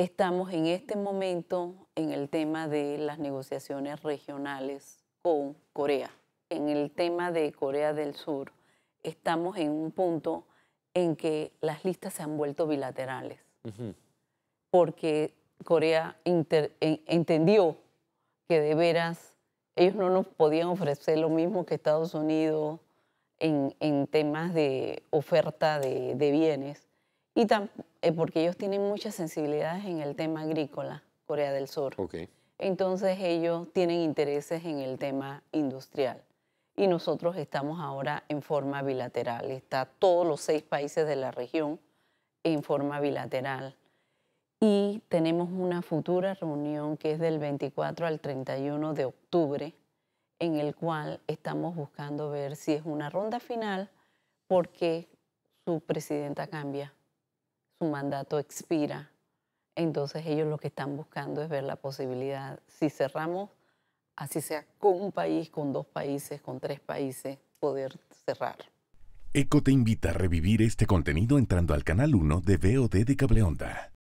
Estamos en este momento en el tema de las negociaciones regionales con Corea. En el tema de Corea del Sur, estamos en un punto en que las listas se han vuelto bilaterales, porque Corea entendió que de veras ellos no nos podían ofrecer lo mismo que Estados Unidos en, temas de oferta de bienes y eh, porque ellos tienen muchas sensibilidades en el tema agrícola, Corea del Sur. Entonces ellos tienen intereses en el tema industrial. Y nosotros estamos ahora en forma bilateral. Está todos los seis países de la región en forma bilateral. Y tenemos una futura reunión que es del 24 al 31 de octubre, en el cual estamos buscando ver si es una ronda final porque su presidenta cambia su mandato expira. Entonces ellos lo que están buscando es ver la posibilidad. Si cerramos, así sea con un país, con dos países, con tres países, poder cerrar. ECO te invita a revivir este contenido entrando al canal 1 de VOD de Cableonda.